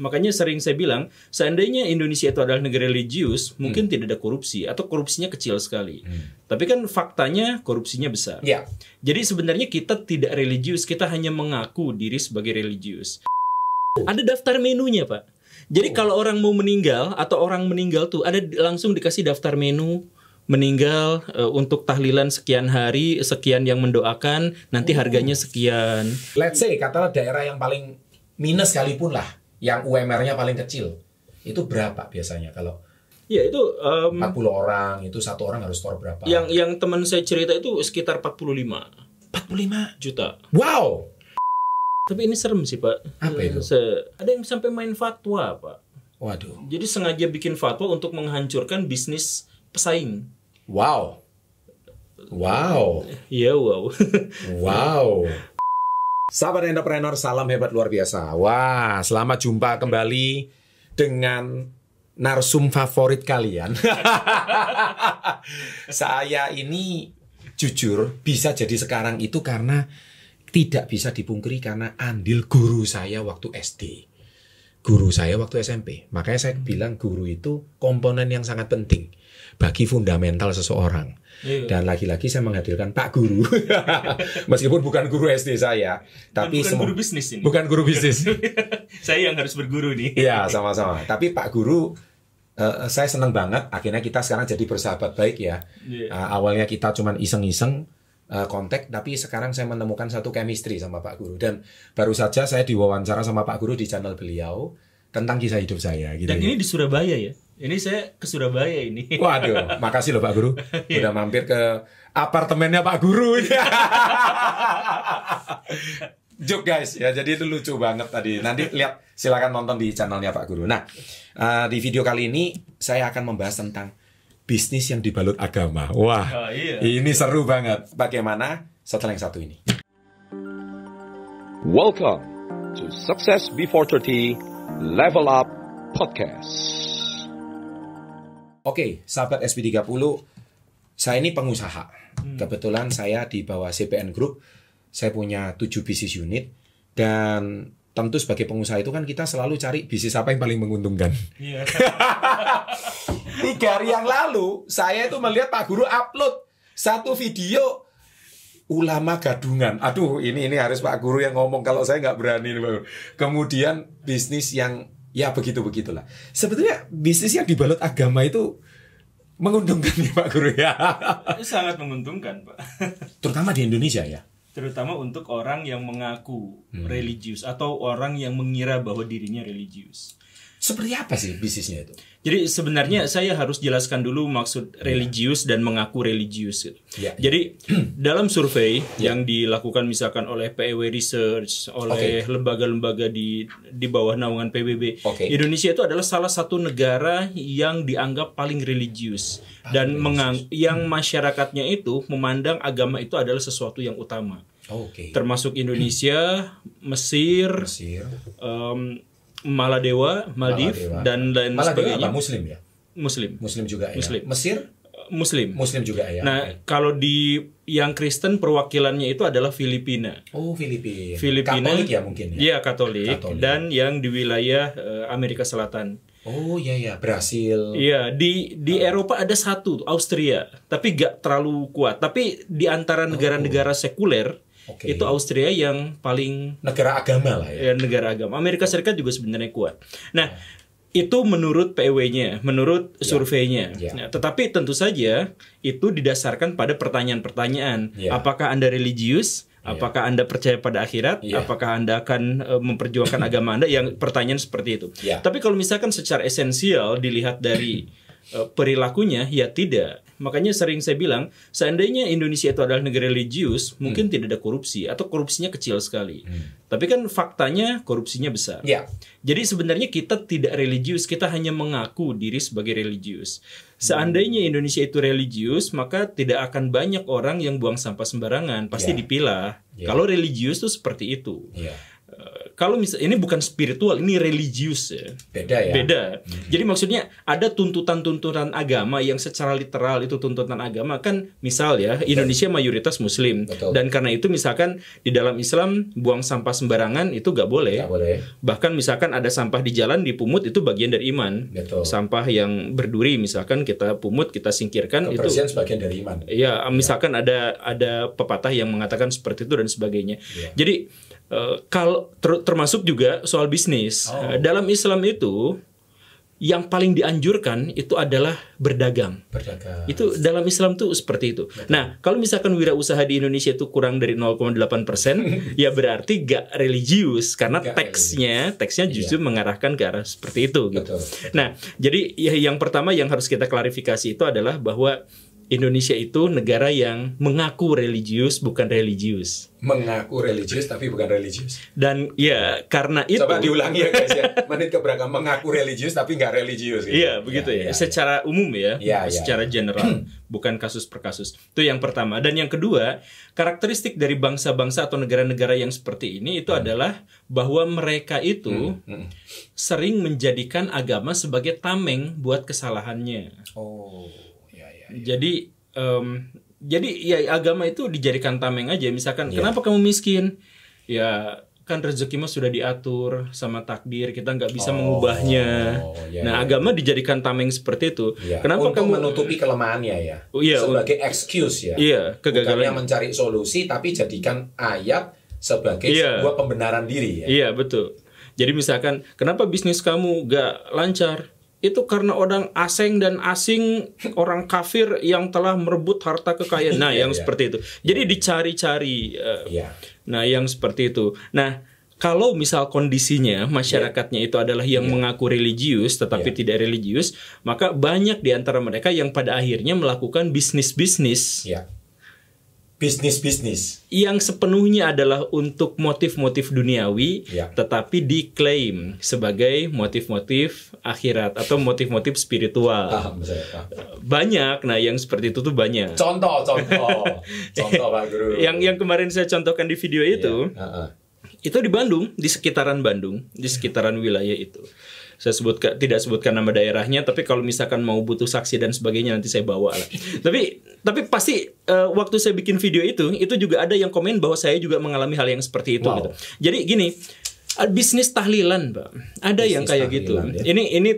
Makanya sering saya bilang, seandainya Indonesia itu adalah negara religius, hmm. mungkin tidak ada korupsi atau korupsinya kecil sekali. Hmm. Tapi kan faktanya korupsinya besar. Yeah. Jadi sebenarnya kita tidak religius, kita hanya mengaku diri sebagai religius. Oh. Ada daftar menunya, Pak. Jadi oh. kalau orang mau meninggal atau orang meninggal tuh ada langsung dikasih daftar menu meninggal e, untuk tahlilan sekian hari, sekian yang mendoakan, nanti oh. harganya sekian. Let's say katalah daerah yang paling minus sekalipun lah yang UMR-nya paling kecil itu berapa biasanya kalau Ya itu um, 40 orang itu satu orang harus store berapa? Yang yang teman saya cerita itu sekitar 45. 45 juta. Wow. Tapi ini serem sih, Pak. Apa itu? Se ada yang sampai main fatwa, Pak. Waduh. Jadi sengaja bikin fatwa untuk menghancurkan bisnis pesaing. Wow. Wow. Iya, wow. wow. Sahabat entrepreneur, salam hebat luar biasa. Wah, selamat jumpa kembali dengan narsum favorit kalian. Saya ini jujur bisa jadi sekarang itu karena tidak bisa dipungkiri karena andil guru saya waktu SD guru saya waktu SMP. Makanya saya hmm. bilang guru itu komponen yang sangat penting bagi fundamental seseorang. Iya. Dan lagi-lagi saya menghadirkan Pak Guru. Meskipun bukan guru SD saya, tapi bukan guru bisnis ini. Bukan guru bisnis. saya yang harus berguru nih. Ya, sama-sama. tapi Pak Guru uh, saya senang banget akhirnya kita sekarang jadi bersahabat baik ya. Yeah. Iya. Uh, awalnya kita cuman iseng-iseng Eh, kontak, tapi sekarang saya menemukan satu chemistry sama Pak Guru dan baru saja saya diwawancara sama Pak Guru di channel beliau tentang kisah hidup saya. Gitu dan ya. ini di Surabaya ya? Ini saya ke Surabaya ini. Waduh, makasih loh Pak Guru, iya. udah mampir ke apartemennya Pak Guru. joke guys ya jadi itu lucu banget tadi nanti lihat silakan nonton di channelnya Pak Guru nah uh, di video kali ini saya akan membahas tentang bisnis yang dibalut agama. Wah, oh, iya. ini seru banget. Bagaimana setelah yang satu ini? Welcome to Success Before 30 Level Up Podcast. Oke, sahabat SP30, saya ini pengusaha. Hmm. Kebetulan saya di bawah CPN Group, saya punya 7 bisnis unit dan tentu sebagai pengusaha itu kan kita selalu cari bisnis apa yang paling menguntungkan. Yeah. Tiga hari yang lalu saya itu melihat Pak Guru upload satu video ulama gadungan. Aduh, ini ini harus Pak Guru yang ngomong kalau saya nggak berani. Kemudian bisnis yang ya begitu begitulah. Sebetulnya bisnis yang dibalut agama itu menguntungkan ya Pak Guru ya. Sangat menguntungkan Pak. Terutama di Indonesia ya terutama untuk orang yang mengaku hmm. religius atau orang yang mengira bahwa dirinya religius. Seperti apa sih bisnisnya itu? Jadi sebenarnya hmm. saya harus jelaskan dulu maksud ya. religius dan mengaku religius. ya. Jadi dalam survei ya. yang dilakukan misalkan oleh PEW Research, oleh lembaga-lembaga okay. di di bawah naungan PBB, okay. Indonesia itu adalah salah satu negara yang dianggap paling religius dan mengang, yang masyarakatnya itu memandang agama itu adalah sesuatu yang utama. Oh, okay. Termasuk Indonesia, Mesir, Mesir. Um, Maladewa, Maldives dan lain Maladewa sebagainya. Apa? Muslim ya? Muslim. Muslim juga ya? Muslim. Mesir? Eh, Muslim. Muslim juga ya. Nah, kalau di yang Kristen perwakilannya itu adalah Filipina. Oh, Filipina. Filipina. Katolik ya mungkin ya. Iya, Katolik, Katolik dan yang di wilayah eh, Amerika Selatan. Oh iya ya Brasil. Iya di di oh. Eropa ada satu Austria tapi gak terlalu kuat tapi di antara oh. negara-negara sekuler Okay. Itu Austria yang paling negara agama lah ya. ya. negara agama. Amerika Serikat juga sebenarnya kuat. Nah, itu menurut PW-nya, menurut yeah. surveinya. Yeah. Nah, tetapi tentu saja itu didasarkan pada pertanyaan-pertanyaan. Yeah. Apakah Anda religius? Ya. Apakah yeah. Anda percaya pada akhirat? Yeah. Apakah Anda akan e, memperjuangkan agama Anda? Yang pertanyaan seperti itu. Yeah. Tapi kalau misalkan secara esensial dilihat dari e, perilakunya, ya tidak. Makanya sering saya bilang, seandainya Indonesia itu adalah negara religius, hmm. mungkin tidak ada korupsi atau korupsinya kecil sekali. Hmm. Tapi kan faktanya korupsinya besar. Yeah. Jadi sebenarnya kita tidak religius, kita hanya mengaku diri sebagai religius. Seandainya Indonesia itu religius, maka tidak akan banyak orang yang buang sampah sembarangan, pasti yeah. dipilah. Yeah. Kalau religius itu seperti itu. Yeah kalau misal ini bukan spiritual, ini religius ya. Beda ya. Beda. Hmm. Jadi maksudnya ada tuntutan-tuntutan agama yang secara literal itu tuntutan agama kan misal ya Indonesia mayoritas muslim Betul. dan karena itu misalkan di dalam Islam buang sampah sembarangan itu gak boleh. Gak boleh. Bahkan misalkan ada sampah di jalan dipungut itu bagian dari iman. Betul. Sampah yang berduri misalkan kita pungut, kita singkirkan itu sebagian dari iman. Iya, iya. misalkan ya. ada ada pepatah yang mengatakan seperti itu dan sebagainya. Ya. Jadi Eh, kalau ter, termasuk juga soal bisnis. Oh. Uh, dalam Islam itu yang paling dianjurkan itu adalah berdagang. Berdagang. Itu dalam Islam tuh seperti itu. Betul. Nah, kalau misalkan wirausaha di Indonesia itu kurang dari 0,8%, ya berarti gak religius karena teksnya, teksnya iya. justru iya. mengarahkan ke arah seperti itu gitu. Betul. Nah, jadi ya yang pertama yang harus kita klarifikasi itu adalah bahwa Indonesia itu negara yang mengaku religius bukan religius. Mengaku religius tapi bukan religius. Dan ya karena itu. Coba diulangi ya guys ya. Menit keberagaman mengaku religius tapi nggak religius. Gitu. Iya begitu ya. ya. ya, ya. secara umum ya. ya, ya. secara ya. general. bukan kasus per kasus. Itu yang pertama. Dan yang kedua karakteristik dari bangsa-bangsa atau negara-negara yang seperti ini itu hmm. adalah bahwa mereka itu hmm. Hmm. sering menjadikan agama sebagai tameng buat kesalahannya. Oh. Jadi um, jadi ya agama itu dijadikan tameng aja misalkan yeah. kenapa kamu miskin? Ya kan rezekimu sudah diatur sama takdir kita nggak bisa oh, mengubahnya. Oh, yeah, nah yeah. agama dijadikan tameng seperti itu. Yeah. Kenapa Untuk kamu menutupi kelemahannya ya? Oh, iya, yeah, sebagai excuse ya. Iya yeah, Bukannya mencari solusi tapi jadikan ayat sebagai yeah. sebuah pembenaran diri ya. Iya yeah, betul. Jadi misalkan kenapa bisnis kamu nggak lancar? itu karena orang asing dan asing orang kafir yang telah merebut harta kekayaan. Nah, iya, yang iya. seperti itu. Jadi dicari-cari. Eh, iya. nah, yang seperti itu. Nah, kalau misal kondisinya masyarakatnya itu adalah yang mengaku religius tetapi tidak religius, maka banyak di antara mereka yang pada akhirnya melakukan bisnis-bisnis bisnis-bisnis yang sepenuhnya adalah untuk motif-motif duniawi ya. tetapi diklaim sebagai motif-motif akhirat atau motif-motif spiritual. Paham, saya, paham. Banyak nah yang seperti itu tuh banyak. Contoh contoh. contoh Yang yang kemarin saya contohkan di video itu. Ya. Uh -uh. Itu di Bandung, di sekitaran Bandung, di sekitaran wilayah itu saya sebut tidak sebutkan nama daerahnya tapi kalau misalkan mau butuh saksi dan sebagainya nanti saya bawa lah tapi tapi pasti uh, waktu saya bikin video itu itu juga ada yang komen bahwa saya juga mengalami hal yang seperti itu gitu. wow. gitu jadi gini eh, bisnis tahlilan mbak ada bisnis yang kayak gitu ya. ini ini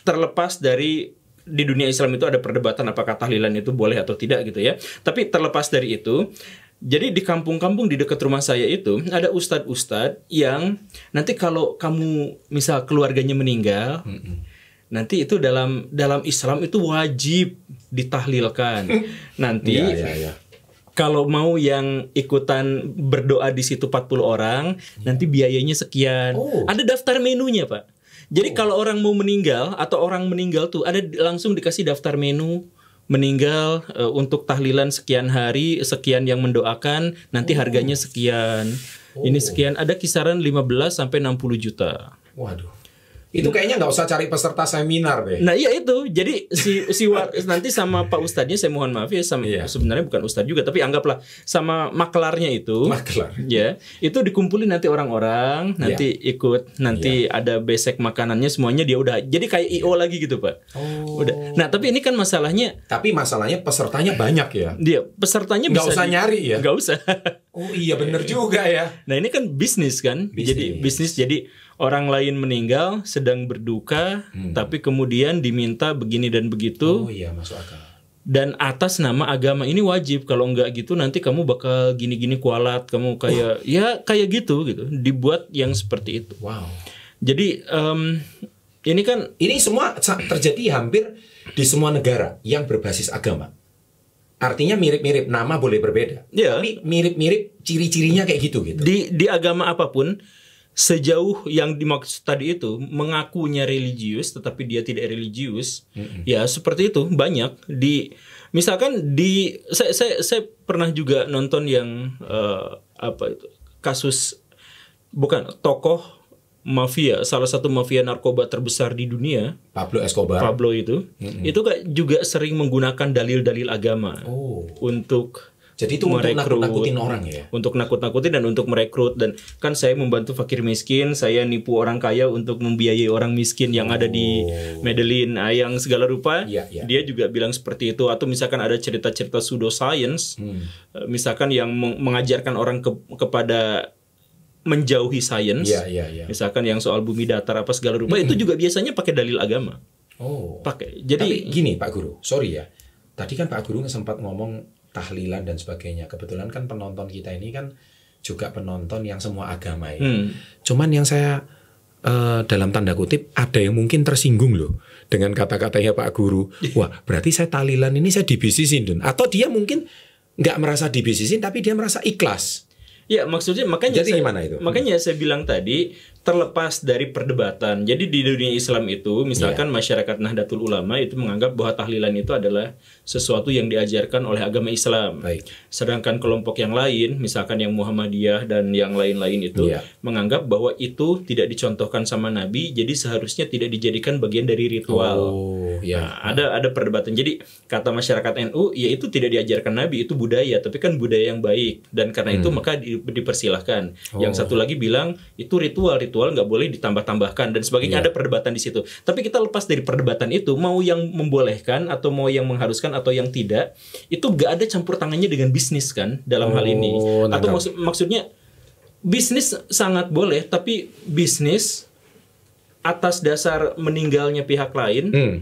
terlepas dari di dunia Islam itu ada perdebatan apakah tahlilan itu boleh atau tidak gitu ya tapi terlepas dari itu jadi di kampung-kampung di dekat rumah saya itu ada ustad-ustad yang nanti kalau kamu misal keluarganya meninggal, mm -mm. nanti itu dalam dalam Islam itu wajib ditahlilkan. nanti ya, ya, ya. kalau mau yang ikutan berdoa di situ 40 orang, nanti biayanya sekian. Oh. Ada daftar menunya pak. Jadi oh. kalau orang mau meninggal atau orang meninggal tuh ada langsung dikasih daftar menu meninggal uh, untuk tahlilan sekian hari, sekian yang mendoakan, nanti oh. harganya sekian. Oh. Ini sekian, ada kisaran 15 sampai 60 juta. Waduh. Itu kayaknya nggak usah cari peserta seminar deh. Nah iya itu. Jadi si si war, nanti sama Pak Ustadznya saya mohon maaf ya sama iya. sebenarnya bukan Ustadz juga tapi anggaplah sama maklarnya itu. Maklar. Ya itu dikumpulin nanti orang-orang iya. nanti iya. ikut nanti iya. ada besek makanannya semuanya dia udah jadi kayak IO iya. lagi gitu pak. Oh. Udah. Nah tapi ini kan masalahnya. Tapi masalahnya pesertanya banyak ya. Dia pesertanya nggak usah di, nyari ya. Nggak usah. Oh iya bener juga ya. Nah ini kan bisnis kan. Bisnis. Jadi bisnis jadi orang lain meninggal sedang berduka hmm. tapi kemudian diminta begini dan begitu. Oh iya masuk akal. Dan atas nama agama ini wajib kalau enggak gitu nanti kamu bakal gini-gini kualat, kamu kayak oh. ya kayak gitu gitu, dibuat yang seperti itu. Wow. Jadi um, ini kan ini semua terjadi hampir di semua negara yang berbasis agama. Artinya mirip-mirip, nama boleh berbeda. Yeah. Tapi mirip-mirip ciri-cirinya kayak gitu gitu. Di di agama apapun sejauh yang dimaksud tadi itu mengakunya religius tetapi dia tidak religius mm-hmm. ya seperti itu banyak di misalkan di saya saya, saya pernah juga nonton yang uh, apa itu kasus bukan tokoh mafia salah satu mafia narkoba terbesar di dunia Pablo Escobar Pablo itu mm-hmm. itu juga sering menggunakan dalil-dalil agama oh. untuk jadi itu merekrut, untuk nakut-nakutin orang ya. Untuk nakut-nakutin dan untuk merekrut dan kan saya membantu fakir miskin, saya nipu orang kaya untuk membiayai orang miskin yang oh. ada di oh. Medellin ah, yang segala rupa. Ya, ya. Dia juga bilang seperti itu atau misalkan ada cerita-cerita science hmm. Eh, misalkan yang mengajarkan orang ke, kepada menjauhi science. Yeah, yeah, yeah. Misalkan yang soal bumi datar apa segala rupa -hmm. itu juga biasanya pakai dalil agama. Oh. Pakai. Jadi Tapi gini Pak Guru, sorry ya. Tadi kan Pak Guru sempat ngomong tahlilan dan sebagainya. Kebetulan kan penonton kita ini kan juga penonton yang semua agama ya. Hmm. Cuman yang saya uh, dalam tanda kutip ada yang mungkin tersinggung loh dengan kata-katanya Pak Guru. Iya. Wah, berarti saya tahlilan ini saya dibisisin Dun. Atau dia mungkin nggak merasa dibisisin tapi dia merasa ikhlas. Ya maksudnya makanya Jadi saya, gimana itu? Makanya saya bilang tadi terlepas dari perdebatan. Jadi di dunia Islam itu, misalkan yeah. masyarakat Nahdlatul Ulama itu menganggap bahwa tahlilan itu adalah sesuatu yang diajarkan oleh agama Islam. Baik. Sedangkan kelompok yang lain, misalkan yang Muhammadiyah dan yang lain-lain itu yeah. menganggap bahwa itu tidak dicontohkan sama Nabi, jadi seharusnya tidak dijadikan bagian dari ritual. Oh, yeah. nah, ada ada perdebatan. Jadi kata masyarakat NU, ya itu tidak diajarkan Nabi, itu budaya, tapi kan budaya yang baik dan karena hmm. itu maka dipersilahkan. Oh. Yang satu lagi bilang itu ritual, ritual spiritual nggak boleh ditambah-tambahkan dan sebagainya yeah. ada perdebatan di situ. Tapi kita lepas dari perdebatan itu mau yang membolehkan atau mau yang mengharuskan atau yang tidak itu nggak ada campur tangannya dengan bisnis kan dalam oh, hal ini. Oh, atau maksud, maksudnya bisnis sangat boleh tapi bisnis atas dasar meninggalnya pihak lain. Hmm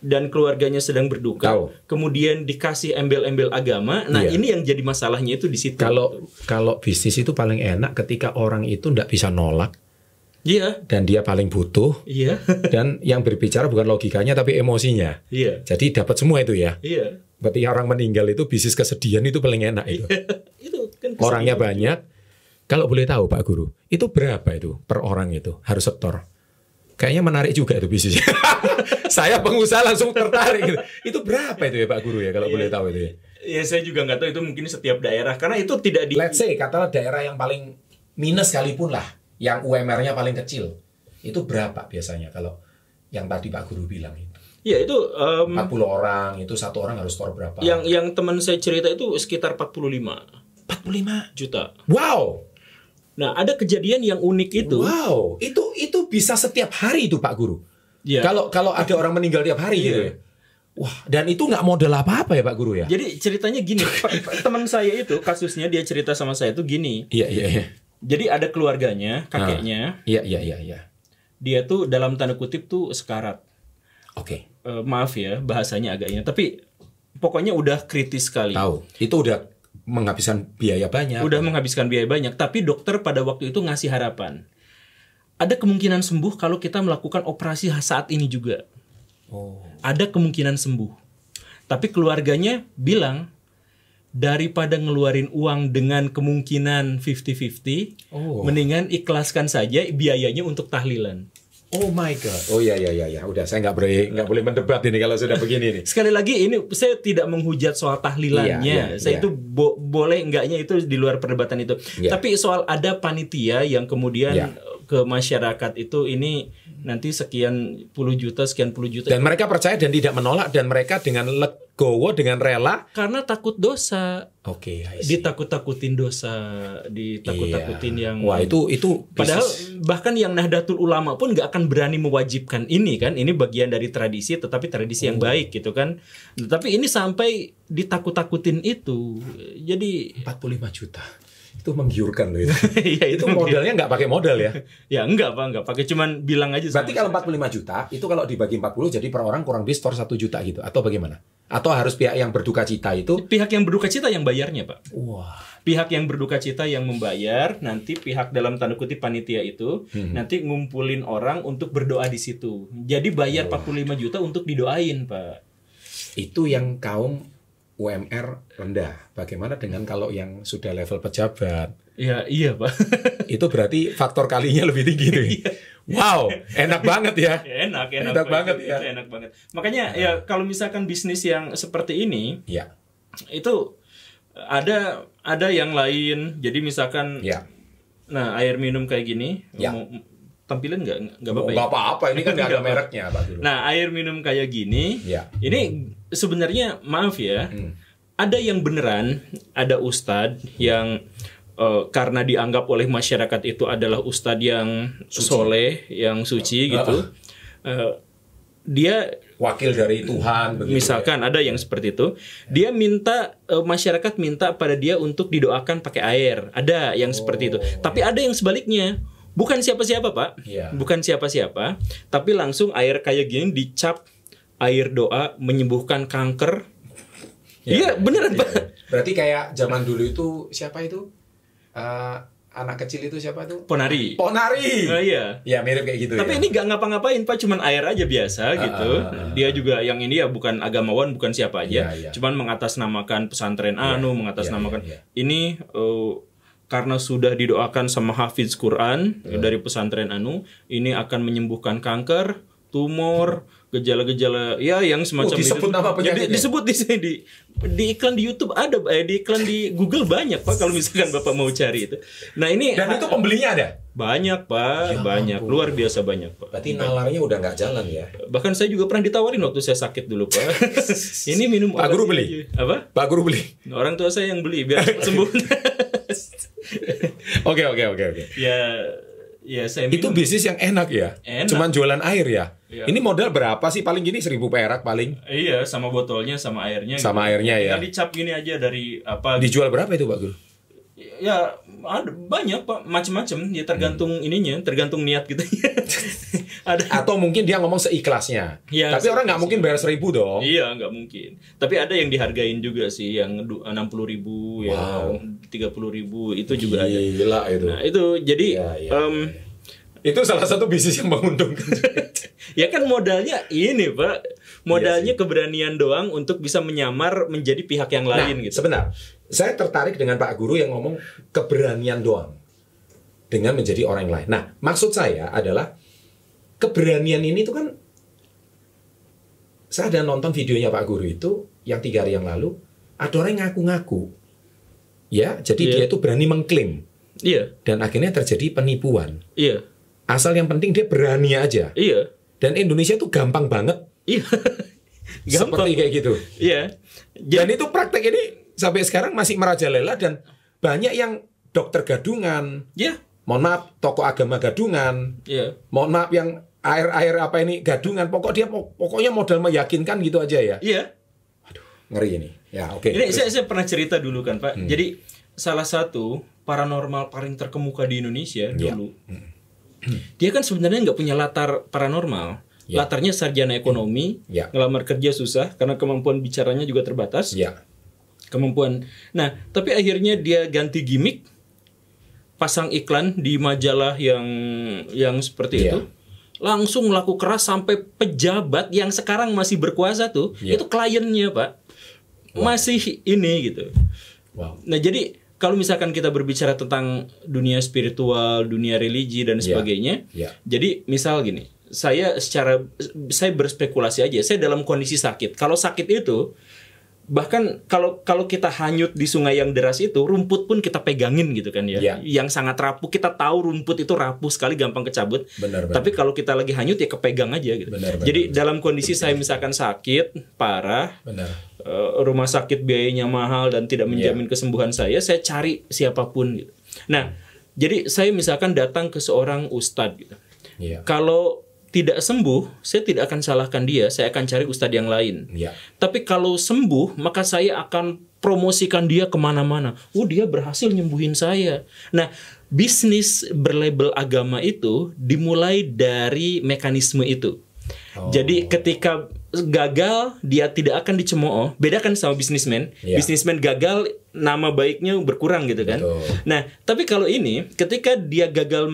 dan keluarganya sedang berduka, Tau. kemudian dikasih embel-embel agama. Nah, iya. ini yang jadi masalahnya itu di situ. Kalau kalau bisnis itu paling enak ketika orang itu tidak bisa nolak, Iya. Dan dia paling butuh. Iya. dan yang berbicara bukan logikanya tapi emosinya. Iya. Jadi dapat semua itu ya. Iya. Berarti orang meninggal itu bisnis kesedihan itu paling enak itu. Iya. itu kan Orangnya Orangnya banyak. Kalau boleh tahu Pak Guru, itu berapa itu per orang itu harus setor? Kayaknya menarik juga itu bisnisnya. saya pengusaha langsung tertarik. Gitu. Itu berapa itu ya Pak Guru ya kalau yeah. boleh tahu itu ya? Ya saya juga nggak tahu itu mungkin setiap daerah karena itu tidak di. Let's say katalah daerah yang paling minus sekalipun lah yang UMR-nya paling kecil itu berapa biasanya kalau yang tadi Pak Guru bilang itu? Ya itu um, 40 orang itu satu orang harus store berapa? Yang yang teman saya cerita itu sekitar 45. 45 juta. Wow. Nah, ada kejadian yang unik itu. Wow, itu itu bisa setiap hari itu Pak Guru. Iya. Kalau kalau ada orang meninggal tiap hari gitu iya. ya? Wah, dan itu nggak model apa-apa ya Pak Guru ya? Jadi ceritanya gini, teman saya itu kasusnya dia cerita sama saya itu gini. Iya, iya, iya jadi ada keluarganya, ah. kakeknya. Iya, iya, iya, iya. Dia tuh dalam tanda kutip tuh sekarat. Oke. Okay. Uh, eh, maaf ya bahasanya agaknya, tapi pokoknya udah kritis sekali. Tahu. Itu udah menghabiskan biaya banyak. Udah menghabiskan biaya banyak, tapi dokter pada waktu itu ngasih harapan. Ada kemungkinan sembuh kalau kita melakukan operasi saat ini juga. Oh. Ada kemungkinan sembuh. Tapi keluarganya bilang daripada ngeluarin uang dengan kemungkinan 50-50, oh. mendingan ikhlaskan saja biayanya untuk tahlilan. Oh my god. Oh ya ya ya ya. Udah saya nggak boleh nggak boleh mendebat ini kalau sudah begini nih. Sekali lagi ini saya tidak menghujat soal tahlilannya. Iya, iya, saya iya. itu bo boleh enggaknya itu di luar perdebatan itu. Iya. Tapi soal ada panitia yang kemudian iya ke masyarakat itu ini nanti sekian puluh juta sekian puluh juta dan mereka percaya dan tidak menolak dan mereka dengan legowo dengan rela karena takut dosa oke okay, ditakut-takutin dosa ditakut-takutin iya. yang wah itu itu padahal bisnis. bahkan yang nahdlatul ulama pun nggak akan berani mewajibkan ini kan ini bagian dari tradisi tetapi tradisi yang oh. baik gitu kan tapi ini sampai ditakut-takutin itu jadi 45 juta itu menggiurkan loh itu. ya, itu, itu modalnya nggak pakai modal ya? ya enggak pak, enggak pakai cuman bilang aja. Berarti kalau 45 juta itu kalau dibagi 40 jadi per orang kurang lebih store 1 juta gitu atau bagaimana? Atau harus pihak yang berduka cita itu? Pihak yang berduka cita yang bayarnya pak. Wah. Pihak yang berduka cita yang membayar nanti pihak dalam tanda kutip panitia itu hmm. nanti ngumpulin orang untuk berdoa di situ. Jadi bayar Wah. 45 juta untuk didoain pak. Itu yang kaum UMR rendah. Bagaimana dengan kalau yang sudah level pejabat? Iya, iya, Pak. itu berarti faktor kalinya lebih tinggi iya. wow, enak banget ya. enak, enak, enak banget ya. enak banget. Makanya ya nah. kalau misalkan bisnis yang seperti ini, ya. Itu ada ada yang lain. Jadi misalkan ya. Nah, air minum kayak gini ya. mau tampilin nggak nggak apa-apa. ya? ini kan nggak ada mereknya, Pak. Nah, air minum kayak gini, ya. ini sebenarnya maaf ya, hmm. ada yang beneran, ada ustadz yang uh, karena dianggap oleh masyarakat itu adalah ustadz yang suci. soleh, yang suci uh, gitu, uh, dia wakil dari Tuhan. Ya. misalkan ada yang seperti itu, dia minta uh, masyarakat minta pada dia untuk didoakan pakai air. Ada yang oh. seperti itu. Oh. Tapi ada yang sebaliknya. Bukan siapa-siapa, Pak. Ya. Bukan siapa-siapa, tapi langsung air kayak gini dicap air doa menyembuhkan kanker. Iya, ya. beneran ya. Pak. Berarti kayak zaman dulu itu siapa itu? Uh, anak kecil itu siapa itu Ponari. Ponari. Uh, iya. Ya mirip kayak gitu. Tapi ya. ini gak ngapa-ngapain pak, cuman air aja biasa uh, gitu. Uh, uh, uh, Dia juga yang ini ya bukan agamawan, bukan siapa aja. Yeah, yeah. Cuman mengatasnamakan pesantren yeah, anu, mengatasnamakan yeah, yeah, yeah. ini uh, karena sudah didoakan sama Hafiz Quran iya. dari pesantren anu, ini akan menyembuhkan kanker, tumor gejala-gejala ya yang oh, semacam oh, disebut itu. nama penyakitnya. Ya, disebut di, di di iklan di YouTube ada eh, di iklan di Google banyak Pak kalau misalkan Bapak mau cari itu. Nah, ini Dan itu pembelinya ada? Banyak, Pak. Ya, banyak. Ampun. Luar biasa banyak, Pak. Berarti nalarnya udah nggak jalan ya. Bahkan saya juga pernah ditawarin waktu saya sakit dulu, Pak. ini minum Pak Guru beli. Apa? Pak Guru beli. Orang tua saya yang beli biar sembuh. Oke, oke, oke, oke. Ya Iya, saya Itu bisnis yang enak ya. Enak. Cuman jualan air ya. ya. Ini modal berapa sih paling gini seribu perak paling? Iya, sama botolnya sama airnya. Sama gitu. airnya ya. Tinggal cap gini aja dari apa? Gitu. Dijual berapa itu Pak Guru? Ya ada banyak Pak, macam-macam ya tergantung hmm. ininya, tergantung niat gitu. ada atau mungkin dia ngomong seikhlasnya ya, tapi orang nggak mungkin bayar seribu dong iya nggak mungkin tapi ada yang dihargain juga sih yang enam puluh ribu ya, wow. yang tiga puluh ribu itu juga Gila, ada Gila itu nah itu jadi ya, ya, um, ya. itu salah satu bisnis yang menguntungkan ya kan modalnya ini pak modalnya iya keberanian doang untuk bisa menyamar menjadi pihak yang lain nah, gitu sebentar saya tertarik dengan Pak Guru yang ngomong keberanian doang dengan menjadi orang lain. Nah, maksud saya adalah keberanian ini tuh kan saya ada nonton videonya Pak Guru itu yang tiga hari yang lalu ada orang ngaku-ngaku ya jadi yeah. dia itu berani mengklaim yeah. dan akhirnya terjadi penipuan yeah. asal yang penting dia berani aja yeah. dan Indonesia tuh gampang banget iya. gampang seperti kayak gitu iya yeah. dan itu praktek ini sampai sekarang masih merajalela dan banyak yang dokter gadungan ya yeah. mohon maaf toko agama gadungan yeah. mohon maaf yang air-air apa ini gadungan pokok dia pokoknya modal meyakinkan gitu aja ya iya aduh ngeri ini ya oke okay. ini saya, saya pernah cerita dulu kan pak hmm. jadi salah satu paranormal paling terkemuka di Indonesia ya. dulu hmm. dia kan sebenarnya nggak punya latar paranormal ya. latarnya sarjana ekonomi hmm. ya. ngelamar kerja susah karena kemampuan bicaranya juga terbatas ya. kemampuan nah tapi akhirnya dia ganti gimmick pasang iklan di majalah yang yang seperti ya. itu langsung laku keras sampai pejabat yang sekarang masih berkuasa tuh yeah. itu kliennya pak wow. masih ini gitu wow. nah jadi kalau misalkan kita berbicara tentang dunia spiritual dunia religi dan iya. sebagainya yeah. Yeah. jadi misal gini saya secara saya berspekulasi aja saya dalam kondisi sakit kalau sakit itu bahkan kalau kalau kita hanyut di sungai yang deras itu rumput pun kita pegangin gitu kan ya yeah. yang sangat rapuh kita tahu rumput itu rapuh sekali gampang kecabut benar, benar. tapi kalau kita lagi hanyut ya kepegang aja gitu benar, benar, jadi benar. dalam kondisi saya misalkan sakit parah benar. Eh, rumah sakit biayanya mahal dan tidak ya. menjamin yeah. kesembuhan saya saya cari siapapun gitu nah jadi saya misalkan datang ke seorang ustadz gitu yeah. kalau tidak sembuh, saya tidak akan salahkan dia, saya akan cari ustadz yang lain. Ya. Tapi kalau sembuh, maka saya akan promosikan dia kemana-mana. Oh, dia berhasil nyembuhin saya. Nah, bisnis berlabel agama itu dimulai dari mekanisme itu. Oh. Jadi ketika gagal dia tidak akan dicemooh bedakan sama bisnismen yeah. bisnismen gagal nama baiknya berkurang gitu kan Betul. nah tapi kalau ini ketika dia gagal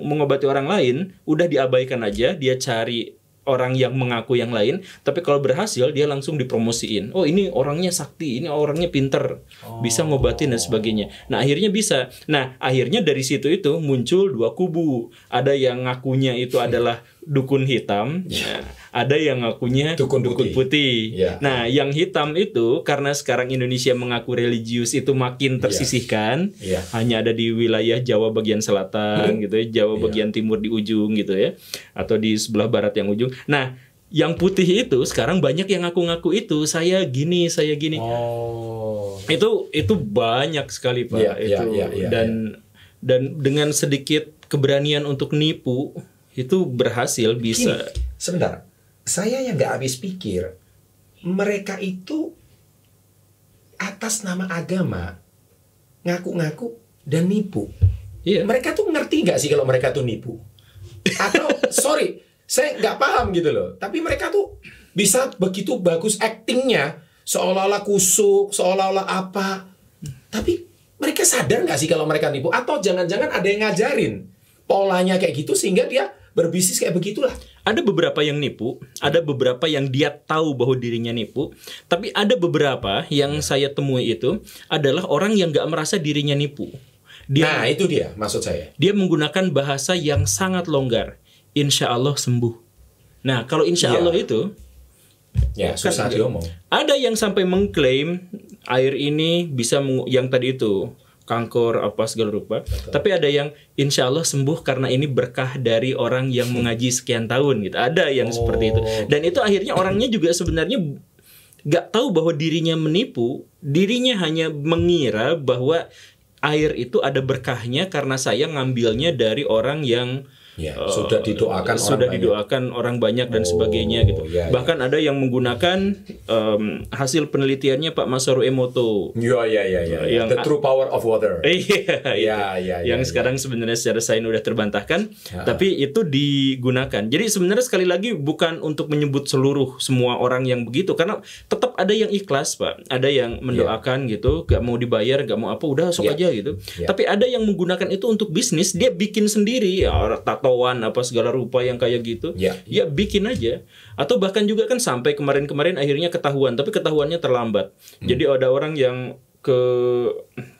mengobati orang lain udah diabaikan aja dia cari orang yang mengaku yang lain tapi kalau berhasil dia langsung dipromosiin oh ini orangnya sakti ini orangnya pinter bisa ngobatin dan sebagainya nah akhirnya bisa nah akhirnya dari situ itu muncul dua kubu ada yang ngakunya itu adalah dukun hitam, yeah. Iya. ada yang ngakunya dukun Dukun putih. Yeah. Iya. Nah, yang hitam itu karena sekarang Indonesia mengaku religius itu makin iya. tersisihkan, yeah. Yeah. hanya ada di wilayah Jawa bagian selatan gitu ya, Jawa yeah. bagian timur di ujung gitu ya, atau di sebelah barat yang ujung. Nah, yang putih itu sekarang banyak yang ngaku-ngaku itu saya gini, saya gini. Oh. Itu itu banyak sekali Pak yeah, itu yeah, yeah, yeah, dan yeah. dan dengan sedikit keberanian untuk nipu itu berhasil bisa. Gini, sebentar, saya yang nggak habis pikir, mereka itu atas nama agama ngaku-ngaku dan nipu. Iya. Mereka tuh ngerti nggak sih kalau mereka tuh nipu? Atau sorry, saya nggak paham gitu loh. Tapi mereka tuh bisa begitu bagus aktingnya seolah-olah kusuk, seolah-olah apa. Tapi mereka sadar nggak sih kalau mereka nipu? Atau jangan-jangan ada yang ngajarin polanya kayak gitu sehingga dia berbisnis kayak begitulah. Ada beberapa yang nipu, ada beberapa yang dia tahu bahwa dirinya nipu, tapi ada beberapa yang ya. saya temui itu adalah orang yang nggak merasa dirinya nipu. Dia, nah itu dia maksud saya. Dia menggunakan bahasa yang sangat longgar. Insya Allah sembuh. Nah kalau insya ya. Allah itu Ya, kan susah diomong. Ada yang sampai mengklaim air ini bisa yang tadi itu kanker apa segala rupa. Betul. Tapi ada yang insya Allah sembuh karena ini berkah dari orang yang mengaji sekian tahun gitu. Ada yang oh. seperti itu. Dan itu akhirnya orangnya juga sebenarnya gak tahu bahwa dirinya menipu, dirinya hanya mengira bahwa air itu ada berkahnya karena saya ngambilnya dari orang yang Ya, uh, sudah didoakan sudah orang didoakan banyak. orang banyak dan oh, sebagainya gitu. Ya, ya. Bahkan ada yang menggunakan um, hasil penelitiannya Pak Masaru Emoto. Ya, ya ya ya ya. Yang, The true power of water. Iya iya. Ya, ya, yang ya, sekarang ya. sebenarnya secara sains sudah terbantahkan, ya. tapi itu digunakan. Jadi sebenarnya sekali lagi bukan untuk menyebut seluruh semua orang yang begitu karena tetap ada yang ikhlas, Pak. Ada yang mendoakan ya. gitu, gak mau dibayar, gak mau apa, udah sok ya. aja gitu. Ya. Tapi ada yang menggunakan itu untuk bisnis, dia bikin sendiri ya tatoan apa segala rupa yang kayak gitu ya, ya bikin aja atau bahkan juga kan sampai kemarin-kemarin akhirnya ketahuan tapi ketahuannya terlambat hmm. jadi ada orang yang ke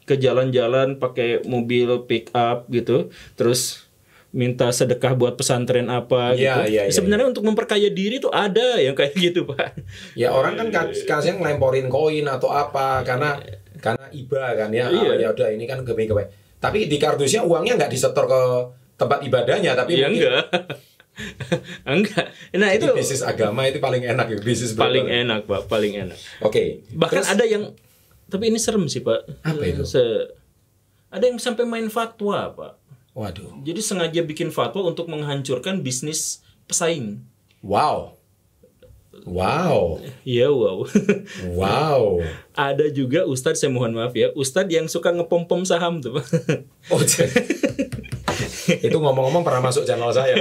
ke jalan-jalan pakai mobil pick up gitu terus minta sedekah buat pesantren apa ya, gitu. Ya, ya, ya. Sebenarnya ya. untuk memperkaya diri tuh ada yang kayak gitu pak. Ya orang kan yang ngelemporin koin atau apa karena karena iba kan ya. Iya. Ah, ya udah ini kan gemi gemi Tapi di kardusnya uangnya nggak disetor ke tempat ibadahnya tapi ya enggak enggak nah itu bisnis agama itu paling enak ya bisnis paling enak pak paling enak oke okay. bahkan Terus, ada yang tapi ini serem sih pak apa itu Se, ada yang sampai main fatwa pak waduh jadi sengaja bikin fatwa untuk menghancurkan bisnis pesaing wow Wow. Iya wow. Wow. ada juga Ustadz saya mohon maaf ya, Ustadz yang suka ngepom-pom saham tuh. oh, itu ngomong-ngomong pernah masuk channel saya.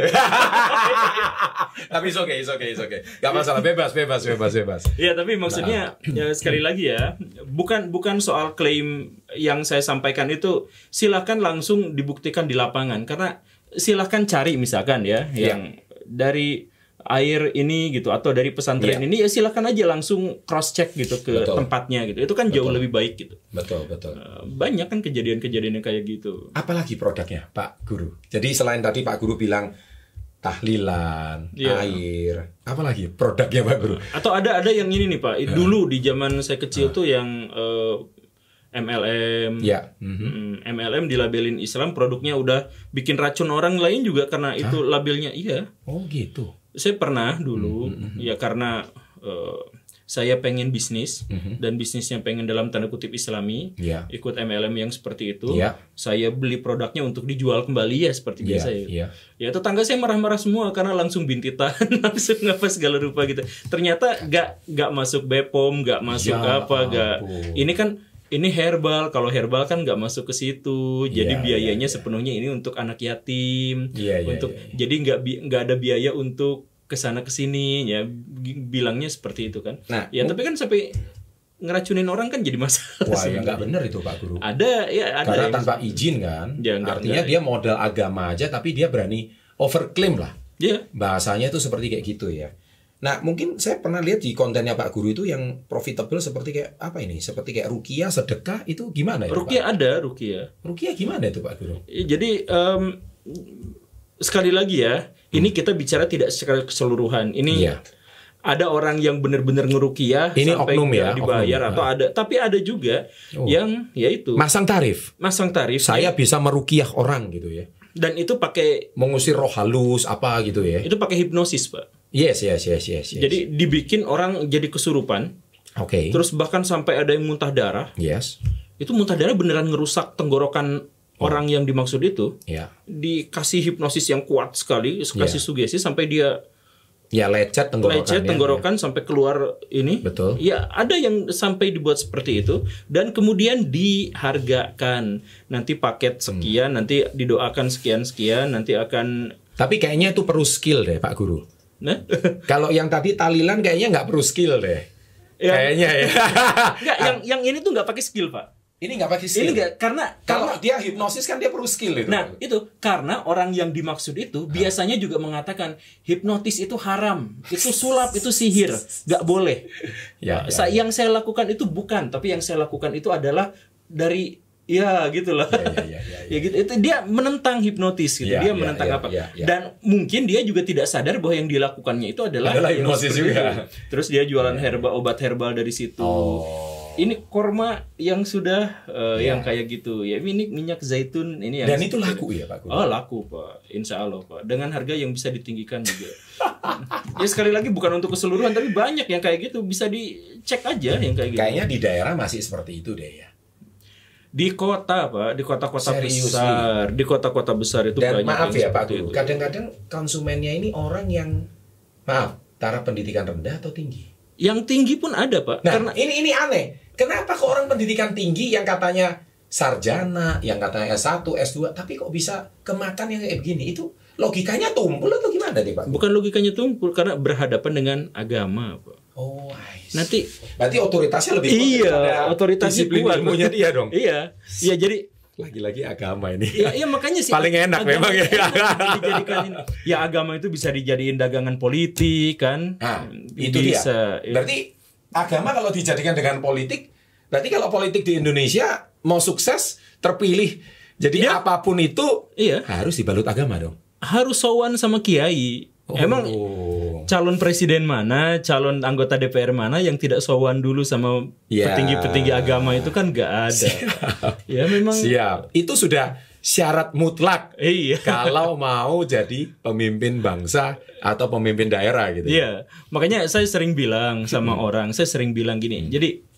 tapi oke, okay, oke, oke. Okay. Gak masalah, bebas, bebas, bebas, bebas. Iya, tapi maksudnya nah. ya, sekali lagi ya, bukan bukan soal klaim yang saya sampaikan itu silahkan langsung dibuktikan di lapangan karena silahkan cari misalkan ya, ya. yang dari air ini gitu atau dari pesantren yeah. ini ya silakan aja langsung cross check gitu ke betul. tempatnya gitu. Itu kan betul. jauh lebih baik gitu. Betul, betul. Eh, banyak kan kejadian-kejadian yang kayak gitu. Apalagi produknya, Pak Guru. Jadi selain tadi Pak Guru bilang tahlilan, yeah. air, apalagi produknya Pak Guru. Atau ada ada yang ini nih Pak. Eh. Dulu di zaman saya kecil uh. tuh yang uh, MLM, ya. mm-hmm. MLM dilabelin Islam, produknya udah bikin racun orang lain juga karena Hah? itu labelnya iya. Oh gitu saya pernah hmm, dulu mm -hmm. ya karena uh, saya pengen bisnis mm -hmm. dan bisnisnya pengen dalam tanda kutip islami yeah. ikut MLM yang seperti itu yeah. saya beli produknya untuk dijual kembali ya seperti yeah. biasa ya yeah. ya tetangga saya marah-marah semua karena langsung bintitan langsung ngapa segala rupa gitu ternyata gak gak masuk Bepom gak masuk ya, apa gak ini kan ini herbal kalau herbal kan nggak masuk ke situ jadi yeah, ya, biayanya yeah, yeah. sepenuhnya ini untuk anak yatim yeah, iya, untuk yeah, yeah. jadi nggak nggak ada biaya untuk kesana kesini ya bilangnya seperti itu kan nah ya oh. tapi kan sampai ngeracunin orang kan jadi masalah. Wah, ya nggak benar itu Pak Guru. Ada ya ada. Karena ya, tanpa izin kan. Ya, enggak, artinya enggak, dia ya. modal agama aja tapi dia berani overclaim lah. Iya. Bahasanya itu seperti kayak gitu ya. Nah, mungkin saya pernah lihat di kontennya Pak Guru itu yang profitable seperti kayak apa ini? Seperti kayak rukia, sedekah itu gimana ya? Rukia Pak? ada, rukia. Rukia gimana itu Pak Guru? Ya, jadi um, sekali lagi ya, ini hmm. kita bicara tidak secara keseluruhan. Ini yeah. ada orang yang benar-benar ngerukiah ini sampai oknum ya, dibayar oknum. atau ah. ada tapi ada juga oh. yang yaitu masang tarif. Masang tarif. Saya ya. bisa merukiah orang gitu ya. Dan itu pakai mengusir roh halus apa gitu ya. Itu pakai hipnosis, Pak. Yes, yes, yes, yes. yes. Jadi dibikin orang jadi kesurupan. Oke. Okay. Terus bahkan sampai ada yang muntah darah. Yes. Itu muntah darah beneran ngerusak tenggorokan Oh. orang yang dimaksud itu ya. dikasih hipnosis yang kuat sekali, kasih ya. sugesti sampai dia ya lecet tenggorokan, lecet tenggorokan ya. sampai keluar ini. Betul. Ya ada yang sampai dibuat seperti itu dan kemudian dihargakan nanti paket hmm. sekian, hmm. nanti didoakan sekian sekian, nanti akan. Tapi kayaknya itu perlu skill deh Pak Guru. Nah? Kalau yang tadi talilan kayaknya nggak perlu skill deh. Yang, kayaknya ya. Enggak, yang yang ini tuh nggak pakai skill pak ini nggak pakai skill. Ini gak, karena kalau karena, dia hipnosis kan dia perlu skill itu. Nah itu karena orang yang dimaksud itu biasanya juga mengatakan hipnotis itu haram, itu sulap, itu sihir, nggak boleh. ya, ya, ya. Yang saya lakukan itu bukan, tapi yang saya lakukan itu adalah dari ya gitulah. Ya, ya, ya, ya, ya. ya gitu. Itu dia menentang hipnotis gitu. Ya, dia ya, menentang ya, apa? Ya, ya. Dan mungkin dia juga tidak sadar bahwa yang dilakukannya itu adalah, adalah hipnosis juga. Itu. Terus dia jualan ya. herbal obat herbal dari situ. Oh ini korma yang sudah uh, ya. yang kayak gitu ya ini minyak zaitun ini yang dan itu laku ya pak oh laku pak insya allah pak dengan harga yang bisa ditinggikan juga ya sekali lagi bukan untuk keseluruhan tapi banyak yang kayak gitu bisa dicek aja yang kayak gitu kayaknya di daerah masih seperti itu deh ya di kota pak di kota-kota besar di kota-kota besar itu dan banyak maaf ya pak kadang-kadang konsumennya ini orang yang maaf taraf pendidikan rendah atau tinggi yang tinggi pun ada pak. Nah, Karena ini ini aneh. Kenapa kok orang pendidikan tinggi yang katanya sarjana, yang katanya S1, S2, tapi kok bisa kemakan yang kayak begini? Itu logikanya tumpul atau gimana nih pak? Bukan logikanya tumpul karena berhadapan dengan agama pak. Oh, nanti berarti otoritasnya lebih iya disiplin kuat ilmunya dia dong iya iya jadi lagi-lagi agama ini. Iya, ya, makanya sih. Paling enak memang ya. Ya agama itu bisa dijadikan dagangan politik kan. Nah, itu bisa. dia. Berarti agama kalau dijadikan dengan politik, berarti kalau politik di Indonesia mau sukses terpilih jadi ya. apapun itu iya. harus dibalut agama dong. Harus sowan sama kiai. Oh. Emang calon presiden mana, calon anggota DPR mana yang tidak sowan dulu sama ya. petinggi-petinggi ya. agama itu kan nggak ada. Siap. Ya memang. Siap. Itu sudah syarat mutlak. Iya. Kalau mau jadi pemimpin bangsa atau pemimpin daerah gitu. Iya. Makanya saya sering bilang sama hmm. orang, saya sering bilang gini. Hmm. Jadi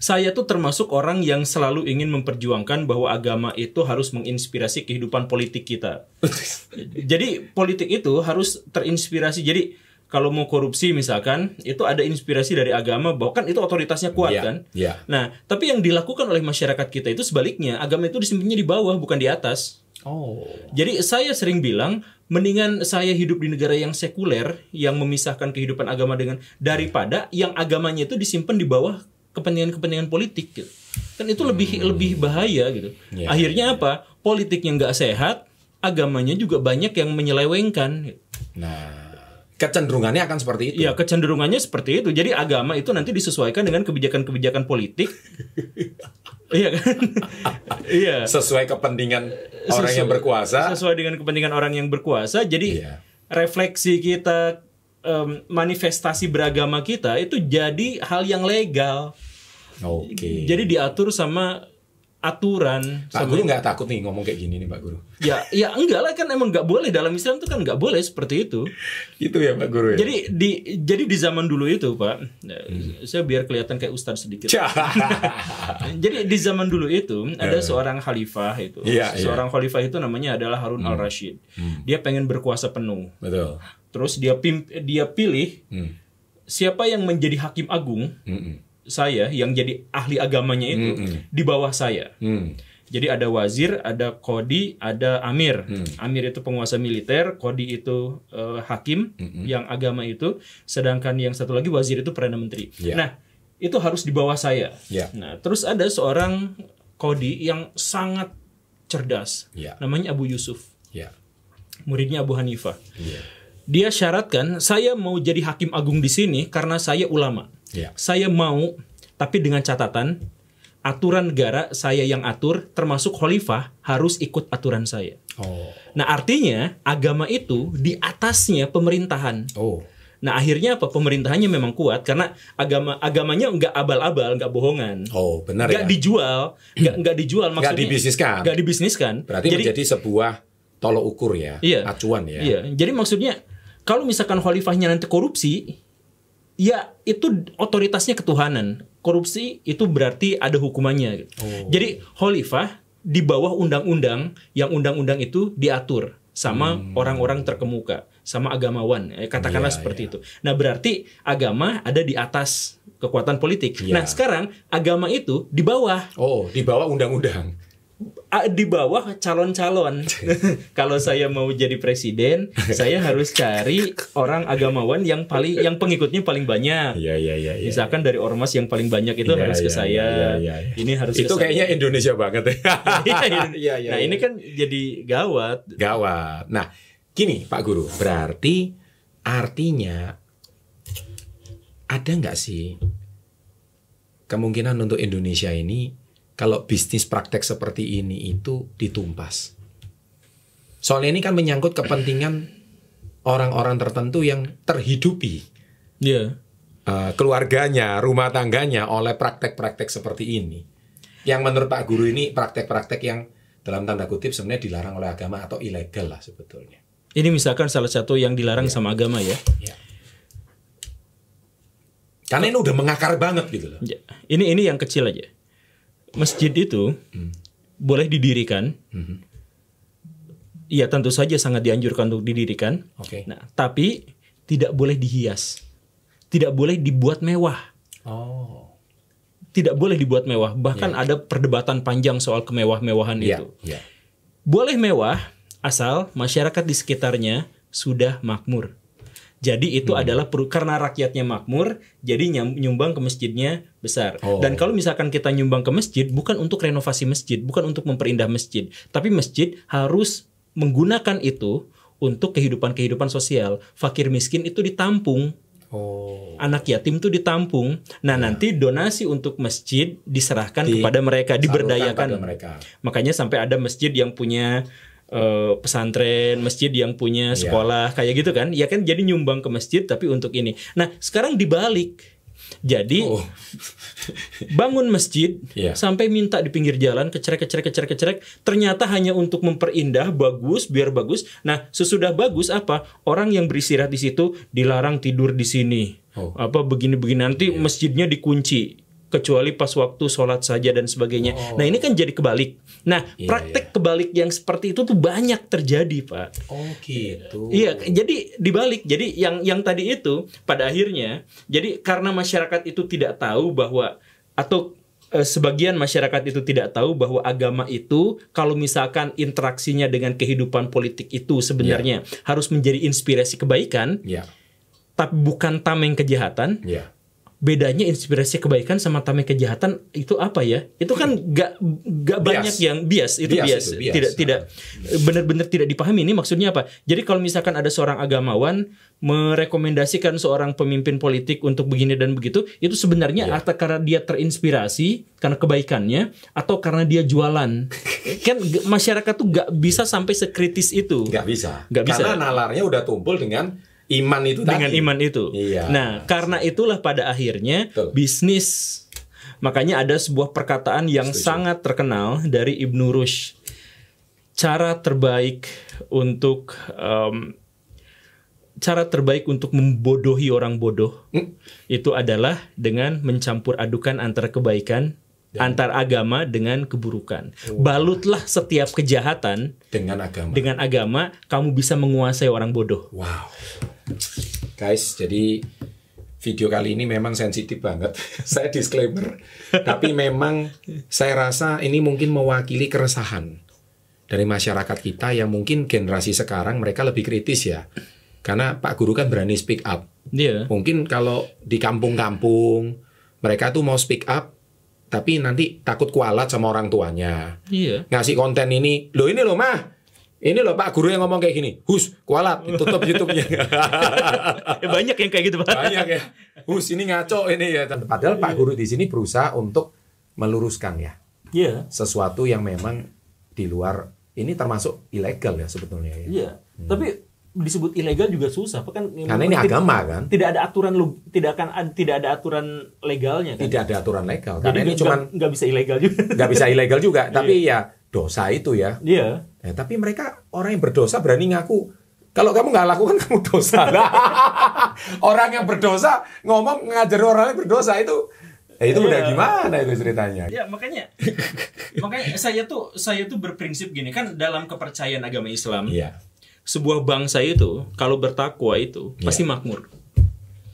saya tuh termasuk orang yang selalu ingin memperjuangkan bahwa agama itu harus menginspirasi kehidupan politik kita. Jadi politik itu harus terinspirasi. Jadi kalau mau korupsi misalkan itu ada inspirasi dari agama bahkan itu otoritasnya kuat yeah, kan. Yeah. Nah, tapi yang dilakukan oleh masyarakat kita itu sebaliknya, agama itu disimpannya di bawah bukan di atas. Oh. Jadi saya sering bilang mendingan saya hidup di negara yang sekuler yang memisahkan kehidupan agama dengan daripada yang agamanya itu disimpan di bawah kepentingan-kepentingan politik gitu. Kan itu lebih hmm. lebih bahaya gitu. Yeah. Akhirnya apa? Politik yang nggak sehat, agamanya juga banyak yang menyelewengkan. Gitu. Nah, kecenderungannya akan seperti itu. ya kecenderungannya seperti itu. Jadi agama itu nanti disesuaikan dengan kebijakan-kebijakan politik. iya kan? iya. Sesuai kepentingan orang sesuai, yang berkuasa. Sesuai dengan kepentingan orang yang berkuasa. Jadi yeah. refleksi kita um, manifestasi beragama kita itu jadi hal yang legal. Oke. Okay. Jadi diatur sama aturan. Pak sama Guru nggak takut nih ngomong kayak gini nih Pak Guru? Ya, ya enggak lah kan emang nggak boleh dalam Islam itu kan nggak boleh seperti itu. itu ya Pak Guru. Ya? Jadi di jadi di zaman dulu itu Pak, hmm. saya biar kelihatan kayak Ustadz sedikit. jadi di zaman dulu itu ada eh. seorang khalifah itu, ya, seorang ya. khalifah itu namanya adalah Harun hmm. al Rashid. Hmm. Dia pengen berkuasa penuh. Betul. Terus dia pimp, dia pilih hmm. siapa yang menjadi hakim agung hmm. saya yang jadi ahli agamanya itu hmm. di bawah saya. Hmm. Jadi ada wazir, ada kodi, ada amir. Hmm. Amir itu penguasa militer, kodi itu uh, hakim hmm. yang agama itu, sedangkan yang satu lagi wazir itu perdana menteri. Yeah. Nah, itu harus di bawah saya. Yeah. Nah, terus ada seorang kodi yang sangat cerdas, yeah. namanya Abu Yusuf. Yeah. Muridnya Abu Hanifah. Yeah dia syaratkan saya mau jadi hakim agung di sini karena saya ulama. Yeah. Saya mau tapi dengan catatan aturan negara saya yang atur termasuk khalifah harus ikut aturan saya. Oh. Nah, artinya agama itu di atasnya pemerintahan. Oh. Nah, akhirnya apa? Pemerintahannya memang kuat karena agama agamanya nggak abal-abal, nggak bohongan. Oh, benar nggak ya. dijual, nggak nggak dijual maksudnya. Nggak dibisniskan. Nggak dibisniskan. Berarti Jadi, menjadi sebuah tolok ukur ya, iya. acuan ya. Iya. Jadi maksudnya kalau misalkan khalifahnya nanti korupsi, ya itu otoritasnya ketuhanan. Korupsi itu berarti ada hukumannya. Oh. Jadi khalifah di bawah undang-undang yang undang-undang itu diatur sama hmm. orang-orang hmm. terkemuka, sama agamawan, eh, katakanlah yeah, seperti yeah. itu. Nah, berarti agama ada di atas kekuatan politik. Yeah. Nah, sekarang agama itu di bawah. Oh, di bawah undang-undang di bawah calon-calon. Kalau saya mau jadi presiden, saya harus cari orang agamawan yang paling yang pengikutnya paling banyak. Iya iya iya. Ya, Misalkan ya. dari ormas yang paling banyak itu ya, harus ya, ke iya, saya. Ya, ya, ya. Ini harus Itu kayaknya saya. Indonesia banget ya. ya, ya Nah, ini kan jadi gawat. Gawat. Nah, gini Pak Guru, berarti artinya ada nggak sih kemungkinan untuk Indonesia ini kalau bisnis praktek seperti ini itu ditumpas. Soalnya ini kan menyangkut kepentingan orang-orang tertentu yang terhidupi. Yeah. Iya. keluarganya, rumah tangganya oleh praktek-praktek seperti ini. Yang menurut Pak Guru ini praktek-praktek yang dalam tanda kutip sebenarnya dilarang oleh agama atau ilegal lah sebetulnya. Ini misalkan salah satu yang dilarang yeah. sama agama ya. Yeah. Karena ini udah mengakar banget gitu loh. Ya. Ini ini yang kecil aja masjid itu hmm. boleh didirikan. Hmm. tentu saja sangat dianjurkan untuk didirikan. Oke. Okay. Nah, tapi tidak boleh dihias. Tidak boleh dibuat mewah. Oh. Tidak boleh dibuat mewah. Bahkan yeah. Ya. ada perdebatan panjang soal kemewah-mewahan yeah. itu. Yeah. Boleh mewah asal masyarakat di sekitarnya sudah makmur. Jadi itu hmm. adalah per, karena rakyatnya makmur, jadi nyumbang ke masjidnya besar. Oh. Dan kalau misalkan kita nyumbang ke masjid, bukan untuk renovasi masjid, bukan untuk memperindah masjid, tapi masjid harus menggunakan itu untuk kehidupan-kehidupan sosial. Fakir miskin itu ditampung. Oh. Anak yatim itu ditampung. Nah, ya. nanti donasi untuk masjid diserahkan Di, kepada mereka, diberdayakan. mereka. Makanya sampai ada masjid yang punya uh, pesantren, masjid yang punya iya. sekolah ya. kayak gitu kan. Ya kan jadi nyumbang ke masjid tapi untuk ini. Nah, sekarang dibalik. Jadi oh. bangun masjid yeah. sampai minta di pinggir jalan kecerek kecerek kecerek kecerek ternyata hanya untuk memperindah bagus biar bagus. Nah, sesudah bagus apa? Orang yang beristirahat di situ dilarang tidur di sini. Oh. Apa begini-begini nanti yeah. masjidnya dikunci kecuali pas waktu sholat saja dan sebagainya. Oh. Nah ini kan jadi kebalik. Nah yeah, praktek yeah. kebalik yang seperti itu tuh banyak terjadi pak. Oh gitu. Iya jadi dibalik. Jadi yang yang tadi itu pada akhirnya jadi karena masyarakat itu tidak tahu bahwa atau eh, sebagian masyarakat itu tidak tahu bahwa agama itu kalau misalkan interaksinya dengan kehidupan politik itu sebenarnya yeah. harus menjadi inspirasi kebaikan. Yeah. Tapi bukan tameng kejahatan. Yeah bedanya inspirasi kebaikan sama tameng kejahatan itu apa ya? Itu kan gak gak bias. banyak yang bias itu bias, bias. Itu, bias. tidak tidak ah. benar-benar tidak dipahami ini maksudnya apa? Jadi kalau misalkan ada seorang agamawan merekomendasikan seorang pemimpin politik untuk begini dan begitu, itu sebenarnya yeah. atau karena dia terinspirasi karena kebaikannya atau karena dia jualan. kan masyarakat tuh gak bisa sampai sekritis itu. Gak bisa. Gak bisa. Karena nalarnya udah tumpul dengan iman itu tadi. dengan iman itu. Iya. Nah, karena itulah pada akhirnya Betul. bisnis makanya ada sebuah perkataan yang Setuju. sangat terkenal dari Ibnu Rush. Cara terbaik untuk um, cara terbaik untuk membodohi orang bodoh hmm? itu adalah dengan mencampur adukan antara kebaikan dan antar agama dengan keburukan. Oh. Balutlah setiap kejahatan dengan agama. Dengan agama kamu bisa menguasai orang bodoh. Wow. Guys, jadi video kali ini memang sensitif banget. saya disclaimer, tapi memang saya rasa ini mungkin mewakili keresahan dari masyarakat kita yang mungkin generasi sekarang mereka lebih kritis ya. Karena Pak Guru kan berani speak up. Yeah. Mungkin kalau di kampung-kampung mereka tuh mau speak up tapi nanti takut kualat sama orang tuanya. Iya. Ngasih konten ini, loh ini loh mah, ini loh Pak Guru yang ngomong kayak gini, hus kualat, tutup YouTube-nya. Eh, banyak yang kayak gitu Pak. Banyak ya. Hus ini ngaco ini ya. Padahal Pak Guru di sini berusaha untuk meluruskan ya. Iya. Sesuatu yang memang di luar ini termasuk ilegal ya sebetulnya ya. Iya. Hmm. Tapi disebut ilegal juga susah kan karena ini agama kan tidak ada aturan lu tidak akan tidak ada aturan legalnya kan? tidak ada aturan legal karena ini cuma nggak bisa ilegal juga nggak bisa ilegal juga tapi yeah. ya dosa itu ya iya yeah. tapi mereka orang yang berdosa berani ngaku kalau kamu nggak lakukan kamu dosa orang yang berdosa ngomong ngajar orang yang berdosa itu ya itu yeah. udah iya. gimana itu ceritanya ya makanya makanya saya tuh saya tuh berprinsip gini kan dalam kepercayaan agama Islam yeah sebuah bangsa itu kalau bertakwa itu yeah. pasti makmur.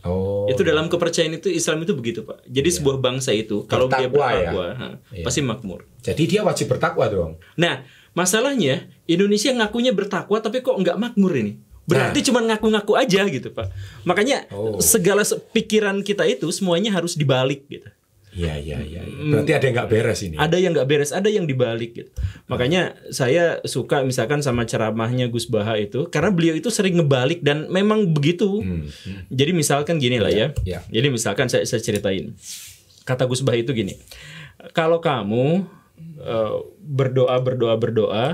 Oh. Itu dalam kepercayaan itu Islam itu begitu pak. Jadi yeah. sebuah bangsa itu kalau bertakwa, dia bertakwa ya? ha, yeah. pasti makmur. Jadi dia wajib bertakwa dong. Nah masalahnya Indonesia ngakunya bertakwa tapi kok nggak makmur ini. Berarti nah. cuma ngaku-ngaku aja gitu pak. Makanya oh. segala pikiran kita itu semuanya harus dibalik gitu. Iya iya iya. iya. Mm. Berarti ada yang nggak beres ini. Ya? Ada yang nggak beres, ada yang dibalik gitu. Makanya saya suka misalkan sama ceramahnya Gus Baha itu karena beliau itu sering ngebalik dan memang begitu. Hmm. hmm. Jadi misalkan gini lah ya. ya. ya. Jadi misalkan saya, saya ceritain kata Gus Baha itu gini. Kalau kamu eh, berdoa berdoa berdoa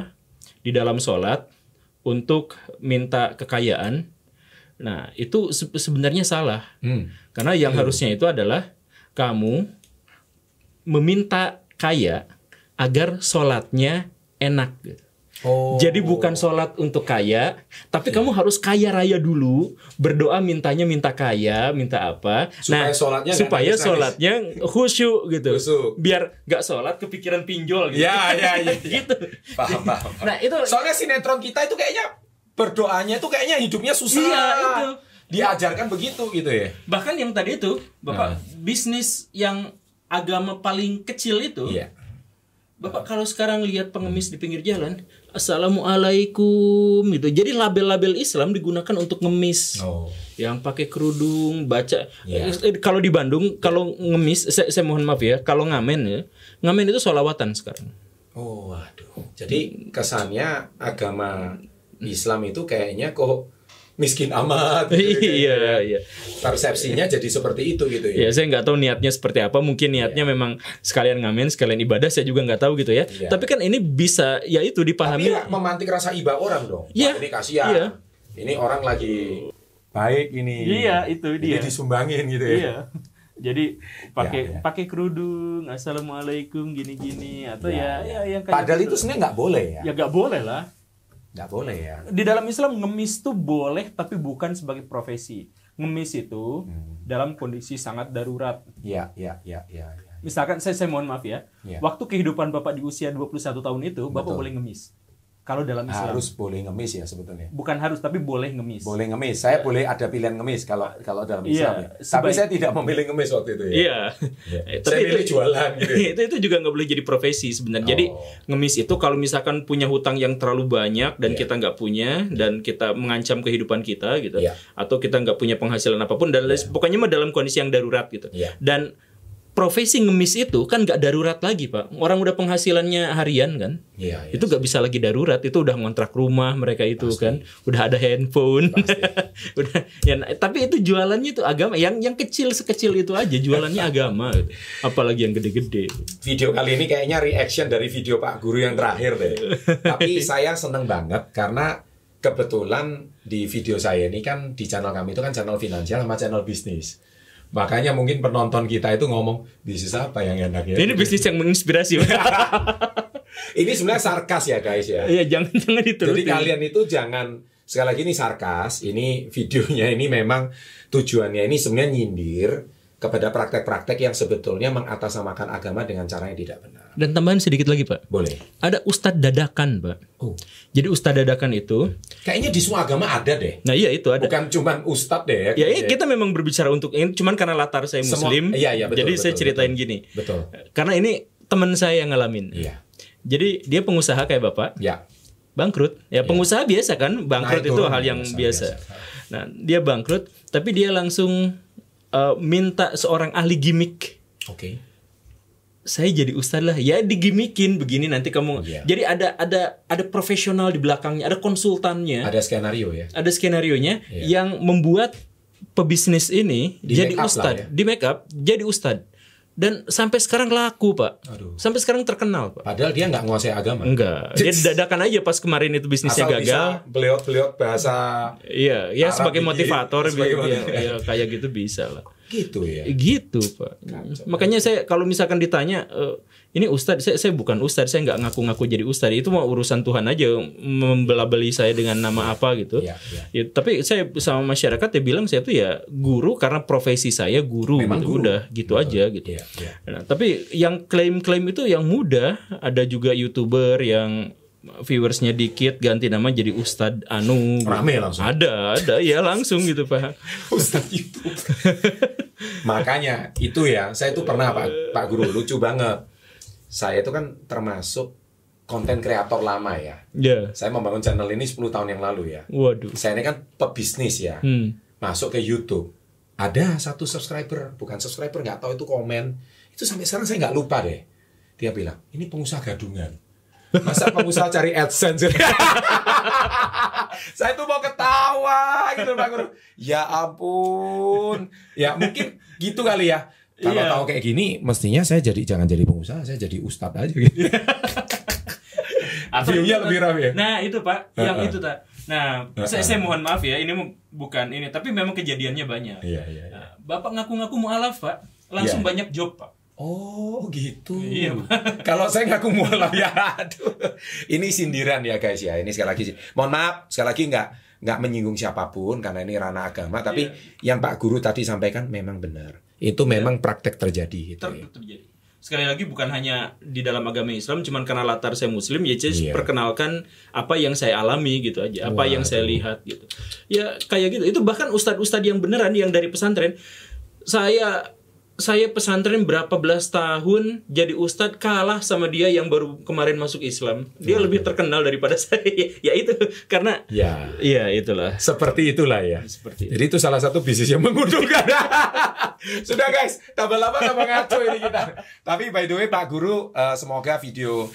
di dalam sholat untuk minta kekayaan, nah itu sebenarnya salah. Hmm. Karena yang hmm. harusnya itu adalah kamu meminta kaya agar sholatnya enak. Oh. Jadi bukan sholat untuk kaya, tapi yeah. kamu harus kaya raya dulu, berdoa mintanya minta kaya, minta apa. Supaya nah, sholatnya supaya nangis, sholatnya khusyuk gitu. Khusyuk. Biar nggak sholat kepikiran pinjol gitu. Ya, ya, ya. ya. gitu. Paham, paham, paham. Nah, itu soalnya sinetron kita itu kayaknya berdoanya itu kayaknya hidupnya susah. Iya, itu. Diajarkan begitu gitu ya. Bahkan yang tadi itu, Bapak nah. bisnis yang agama paling kecil itu. Iya. Bapak kalau sekarang lihat pengemis di pinggir jalan, assalamualaikum gitu. Jadi label-label Islam digunakan untuk ngemis. Oh. Yang pakai kerudung, baca. Yeah. Iya. Eh, kalau di Bandung, kalau ngemis, saya, saya mohon maaf ya, kalau ngamen ya, ngamen itu sholawatan sekarang. Oh, waduh. Jadi kesannya agama Islam itu kayaknya kok miskin amat. Gitu, kan. iya, ya. iya. Persepsinya jadi seperti itu gitu ya. Ya, saya nggak tahu niatnya seperti apa. Mungkin iya. niatnya ya. memang sekalian ngamen, sekalian ibadah. Saya juga nggak tahu gitu ya. ya. Tapi kan ini bisa, ya itu dipahami. Tapi ya, memantik rasa iba orang dong. Iya. Ini kasihan. Iya. Ini orang lagi baik ini. Iya, itu dia. Jadi disumbangin gitu ya. Iya. Jadi pakai ya, ya. pakai kerudung, assalamualaikum gini-gini atau iya, ya, iya. ya, ya, ya yang kayak Padahal gitu. itu sebenarnya nggak boleh ya. Ya nggak boleh lah Nggak boleh ya. Di dalam Islam ngemis tuh boleh tapi bukan sebagai profesi. Ngemis itu hmm. dalam kondisi sangat darurat. Iya, iya, iya, iya. Ya. Misalkan saya, saya mohon maaf ya. ya. Waktu kehidupan Bapak di usia 21 tahun itu Bapak Betul. boleh ngemis. Kalau dalam Islam harus boleh ngemis ya sebetulnya. Bukan harus tapi boleh ngemis. Boleh ngemis. Saya iya. boleh ada pilihan ngemis kalau kalau dalam iya, Islam. ya. Sebaik... Tapi saya tidak memilih ngemis waktu itu ya. Iya. Yeah. tapi itu, jualan gitu. Itu itu juga nggak boleh jadi profesi sebenarnya. Oh. Jadi ngemis itu kalau misalkan punya hutang yang terlalu banyak dan yeah. kita nggak punya dan kita mengancam kehidupan kita gitu. Yeah. Atau kita nggak punya penghasilan apapun dan yeah. pokoknya mah dalam kondisi yang darurat gitu. Yeah. Dan profesi ngemis itu kan nggak darurat lagi pak orang udah penghasilannya harian kan ya, ya, itu nggak bisa lagi darurat itu udah ngontrak rumah mereka itu Pasti. kan udah ada handphone udah ya nah, tapi itu jualannya itu agama yang yang kecil sekecil itu aja jualannya agama apalagi yang gede-gede video kali ini kayaknya reaction dari video pak guru yang terakhir deh tapi saya seneng banget karena kebetulan di video saya ini kan di channel kami itu kan channel finansial sama channel bisnis Makanya mungkin penonton kita itu ngomong bisnis apa yang enak ya. Ini bisnis yang menginspirasi. ini sebenarnya sarkas ya guys ya. Iya jangan jangan itu Jadi kalian itu jangan sekali lagi ini sarkas. Ini videonya ini memang tujuannya ini sebenarnya nyindir kepada praktek-praktek yang sebetulnya mengatasnamakan agama dengan cara yang tidak benar. Dan tambahan sedikit lagi, Pak. Boleh. Ada ustadz dadakan, Pak. Oh. Jadi ustadz dadakan itu kayaknya di semua agama ada deh. Nah, iya itu ada. Bukan cuma ustadz deh. Ya, ya kita memang berbicara untuk ini cuman karena latar saya muslim. iya, iya, betul, jadi betul, saya ceritain betul, gini. Betul. Karena ini teman saya yang ngalamin. Iya. Jadi dia pengusaha kayak Bapak. Iya. Bangkrut. Ya, iya. pengusaha biasa kan? Bangkrut nah, itu, itu hal yang biasa. biasa. Nah, dia bangkrut tapi dia langsung Eh, minta seorang ahli gimmick. Oke. Okay. Saya jadi ustad lah, ya digimikin begini nanti kamu. Yeah. Jadi ada ada ada profesional di belakangnya, ada konsultannya. Ada skenario ya. Ada skenarionya yeah. yang membuat pebisnis ini di jadi ustad, ya. di makeup jadi ustad dan sampai sekarang laku pak Aduh. sampai sekarang terkenal pak padahal dia nggak nguasai agama enggak dia dadakan aja pas kemarin itu bisnisnya Asal gagal beliot beliot bahasa iya ya Arab sebagai motivator sebagai ya, ya, kayak gitu bisa lah gitu ya gitu pak Kacau. makanya saya kalau misalkan ditanya uh, ini Ustad, saya, saya bukan Ustad, saya nggak ngaku-ngaku jadi Ustad. itu mau urusan Tuhan aja membela-beli saya dengan nama iya. apa gitu ya, ya. ya tapi saya sama masyarakat ya bilang saya tuh ya guru karena profesi saya guru Memang gitu guru. udah gitu Betul. aja gitu ya, ya. Nah, tapi yang klaim-klaim itu yang muda ada juga youtuber yang viewersnya dikit ganti nama jadi Ustad Anu rame langsung ada ada ya langsung gitu pak Ustad YouTube makanya itu ya saya tuh pernah pak Pak Guru lucu banget saya itu kan termasuk konten kreator lama ya. Yeah. Saya membangun channel ini 10 tahun yang lalu ya. Waduh. Saya ini kan pebisnis ya. Hmm. Masuk ke YouTube. Ada satu subscriber, bukan subscriber nggak tahu itu komen. Itu sampai sekarang saya nggak lupa deh. Dia bilang, ini pengusaha gadungan. Masa pengusaha cari AdSense? saya tuh mau ketawa gitu bang Guru. Ya ampun. Ya mungkin gitu kali ya. Kalau yeah. tahu kayak gini, mestinya saya jadi jangan jadi pengusaha, saya jadi ustadz aja gitu. Atau iya. iya, lebih ramai ya. Nah, itu Pak, yang uh, yang itu tak. Nah, uh, uh. saya, saya mohon maaf ya, ini bukan ini, tapi memang kejadiannya banyak. Iya, iya, iya. Nah, Bapak ngaku-ngaku mualaf, Pak. Langsung yeah. banyak job, Pak. Oh gitu. Iya. Kalau saya ngaku mualaf ya, aduh. Ini sindiran ya guys ya. Ini sekali lagi, mohon maaf sekali lagi nggak nggak menyinggung siapapun karena ini ranah agama. Tapi yeah. yang Pak Guru tadi sampaikan memang benar itu iya. memang praktek terjadi gitu ya. terjadi sekali lagi bukan hanya di dalam agama Islam cuman karena latar saya muslim ya iya. perkenalkan apa yang saya alami gitu aja apa yang saya lihat gitu ya kayak gitu itu bahkan ustadz-ustadz yang beneran yang dari pesantren saya saya pesantren berapa belas tahun jadi ustadz kalah sama dia yang baru kemarin masuk Islam. Dia hmm. lebih terkenal daripada saya. ya itu karena ya, ya itulah. Seperti itulah ya. Seperti itu. Jadi itu salah satu bisnis yang menguntungkan. Sudah guys, tambah lama tambah ngaco ini kita. Tapi by the way Pak Guru, uh, semoga video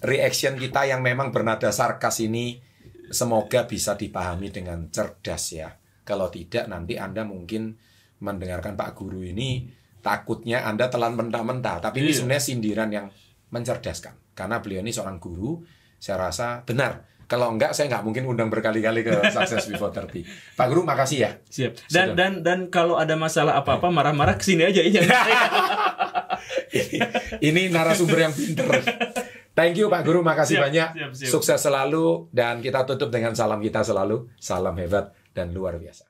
reaction kita yang memang bernada sarkas ini semoga bisa dipahami dengan cerdas ya. Kalau tidak nanti Anda mungkin mendengarkan Pak Guru ini takutnya Anda telan mentah-mentah, tapi ini iya. sebenarnya sindiran yang mencerdaskan. Karena beliau ini seorang guru, saya rasa benar. Kalau enggak, saya enggak mungkin undang berkali-kali ke Success Before 30. Pak Guru, makasih ya. Siap. Dan Sudah. dan dan kalau ada masalah apa-apa, eh. marah-marah kesini aja. Ya. ini, ini narasumber yang pinter. Thank you Pak Guru, makasih siap, banyak. Siap, siap. Sukses selalu dan kita tutup dengan salam kita selalu. Salam hebat dan luar biasa.